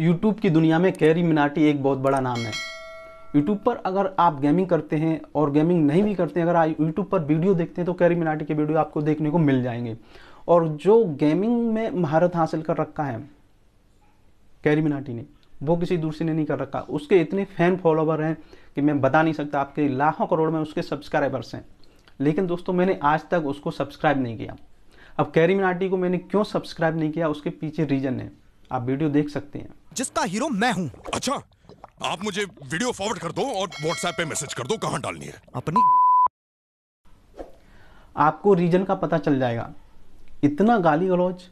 YouTube की दुनिया में कैरी मिनाटी एक बहुत बड़ा नाम है यूट्यूब पर अगर आप गेमिंग करते हैं और गेमिंग नहीं भी करते हैं अगर आप यूट्यूब पर वीडियो देखते हैं तो कैरी मिनाटी के वीडियो आपको देखने को मिल जाएंगे और जो गेमिंग में महारत हासिल कर रखा है कैरी मिनाटी ने वो किसी दूसरे ने नहीं कर रखा उसके इतने फैन फॉलोवर हैं कि मैं बता नहीं सकता आपके लाखों करोड़ में उसके सब्सक्राइबर्स हैं लेकिन दोस्तों मैंने आज तक उसको सब्सक्राइब नहीं किया अब कैरी मिनाटी को मैंने क्यों सब्सक्राइब नहीं किया उसके पीछे रीज़न है आप वीडियो देख सकते हैं जिसका हीरो मैं हूँ अच्छा आप मुझे वीडियो फॉरवर्ड कर दो और व्हाट्सएप पे मैसेज कर दो कहाँ डालनी है अपनी आपको रीजन का पता चल जाएगा इतना गाली गलौज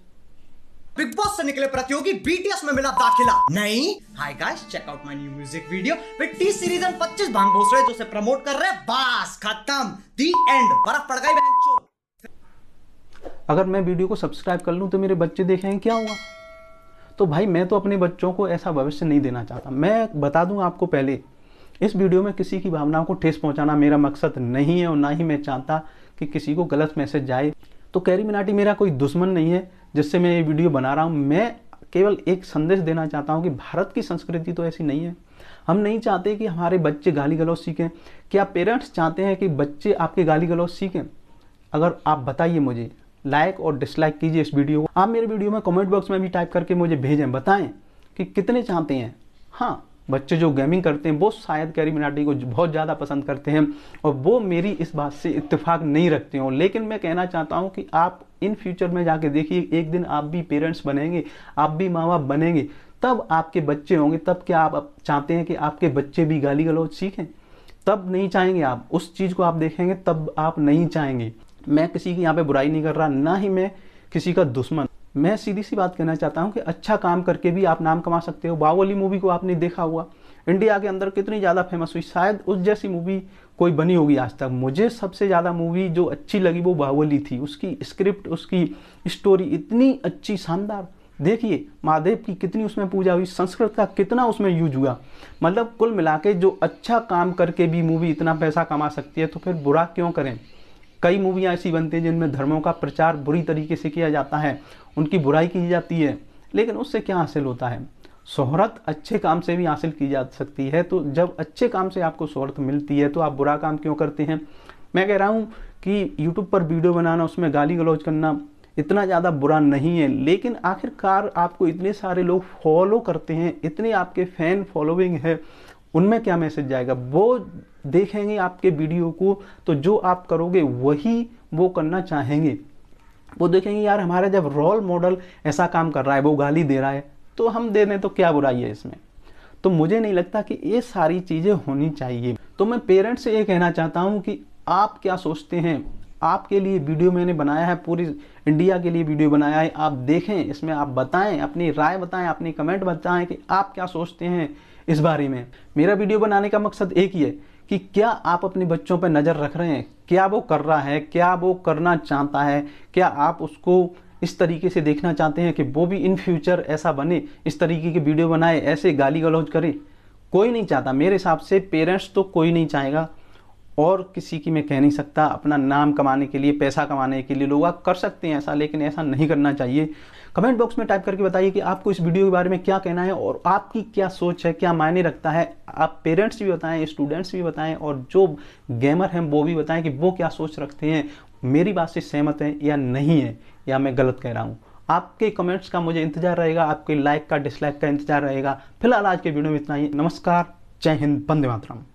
बिग बॉस से निकले प्रतियोगी बीटीएस में मिला दाखिला नहीं hi guys check out my new music video T series and पच्चीस भांग घोस रहे जो से प्रमोट कर रहे हैं बस खत्म दी एंड बर्फ पड़ गई अगर मैं वीडियो को सब्सक्राइब कर लूं तो मेरे बच्चे देखेंगे क्या होगा तो भाई मैं तो अपने बच्चों को ऐसा भविष्य नहीं देना चाहता मैं बता दूं आपको पहले इस वीडियो में किसी की भावनाओं को ठेस पहुंचाना मेरा मकसद नहीं है और ना ही मैं चाहता कि किसी को गलत मैसेज जाए तो कैरी मिनाटी मेरा कोई दुश्मन नहीं है जिससे मैं ये वीडियो बना रहा हूँ मैं केवल एक संदेश देना चाहता हूँ कि भारत की संस्कृति तो ऐसी नहीं है हम नहीं चाहते कि हमारे बच्चे गाली गलौज सीखें क्या पेरेंट्स चाहते हैं कि बच्चे आपके गाली गलौज सीखें अगर आप बताइए मुझे लाइक और डिसलाइक कीजिए इस वीडियो को आप मेरे वीडियो में कमेंट बॉक्स में भी टाइप करके मुझे भेजें बताएं कि कितने चाहते हैं हाँ बच्चे जो गेमिंग करते हैं वो शायद कैरी मिनाटी को बहुत ज़्यादा पसंद करते हैं और वो मेरी इस बात से इतफाक नहीं रखते हों लेकिन मैं कहना चाहता हूँ कि आप इन फ्यूचर में जाके देखिए एक दिन आप भी पेरेंट्स बनेंगे आप भी माँ बाप बनेंगे तब आपके बच्चे होंगे तब क्या आप चाहते हैं कि आपके बच्चे भी गाली गलौज सीखें तब नहीं चाहेंगे आप उस चीज़ को आप देखेंगे तब आप नहीं चाहेंगे मैं किसी की यहाँ पे बुराई नहीं कर रहा ना ही मैं किसी का दुश्मन मैं सीधी सी बात कहना चाहता हूँ कि अच्छा काम करके भी आप नाम कमा सकते हो बाहुबली मूवी को आपने देखा हुआ इंडिया के अंदर कितनी ज़्यादा फेमस हुई शायद उस जैसी मूवी कोई बनी होगी आज तक मुझे सबसे ज़्यादा मूवी जो अच्छी लगी वो बाहुबली थी उसकी स्क्रिप्ट उसकी स्टोरी इतनी अच्छी शानदार देखिए महादेव की कितनी उसमें पूजा हुई संस्कृत का कितना उसमें यूज हुआ मतलब कुल मिला के जो अच्छा काम करके भी मूवी इतना पैसा कमा सकती है तो फिर बुरा क्यों करें कई मूवियाँ ऐसी बनती हैं जिनमें धर्मों का प्रचार बुरी तरीके से किया जाता है उनकी बुराई की जाती है लेकिन उससे क्या हासिल होता है शोहरत अच्छे काम से भी हासिल की जा सकती है तो जब अच्छे काम से आपको शोहरत मिलती है तो आप बुरा काम क्यों करते हैं मैं कह रहा हूँ कि यूट्यूब पर वीडियो बनाना उसमें गाली गलौज करना इतना ज़्यादा बुरा नहीं है लेकिन आखिरकार आपको इतने सारे लोग फॉलो करते हैं इतने आपके फ़ैन फॉलोइंग है उनमें क्या मैसेज जाएगा वो देखेंगे आपके वीडियो को तो जो आप करोगे वही वो करना चाहेंगे वो देखेंगे यार हमारा जब रोल मॉडल ऐसा काम कर रहा है वो गाली दे रहा है तो हम दे दें तो क्या बुराई है इसमें तो मुझे नहीं लगता कि ये सारी चीज़ें होनी चाहिए तो मैं पेरेंट्स से ये कहना चाहता हूँ कि आप क्या सोचते हैं आपके लिए वीडियो मैंने बनाया है पूरी इंडिया के लिए वीडियो बनाया है आप देखें इसमें आप बताएं अपनी राय बताएं अपनी कमेंट बताएं कि आप क्या सोचते हैं इस बारे में मेरा वीडियो बनाने का मकसद एक ही है कि क्या आप अपने बच्चों पर नज़र रख रहे हैं क्या वो कर रहा है क्या वो करना चाहता है क्या आप उसको इस तरीके से देखना चाहते हैं कि वो भी इन फ्यूचर ऐसा बने इस तरीके की वीडियो बनाए ऐसे गाली गलौज करे कोई नहीं चाहता मेरे हिसाब से पेरेंट्स तो कोई नहीं चाहेगा और किसी की मैं कह नहीं सकता अपना नाम कमाने के लिए पैसा कमाने के लिए लोग कर सकते हैं ऐसा लेकिन ऐसा नहीं करना चाहिए कमेंट बॉक्स में टाइप करके बताइए कि आपको इस वीडियो के बारे में क्या कहना है और आपकी क्या सोच है क्या मायने रखता है आप पेरेंट्स भी बताएं स्टूडेंट्स भी बताएं और जो गेमर हैं वो भी बताएं कि वो क्या सोच रखते हैं मेरी बात से सहमत है या नहीं है या मैं गलत कह रहा हूँ आपके कमेंट्स का मुझे इंतजार रहेगा आपके लाइक का डिसलाइक का इंतजार रहेगा फिलहाल आज के वीडियो में इतना ही नमस्कार जय हिंद बंदे मातरम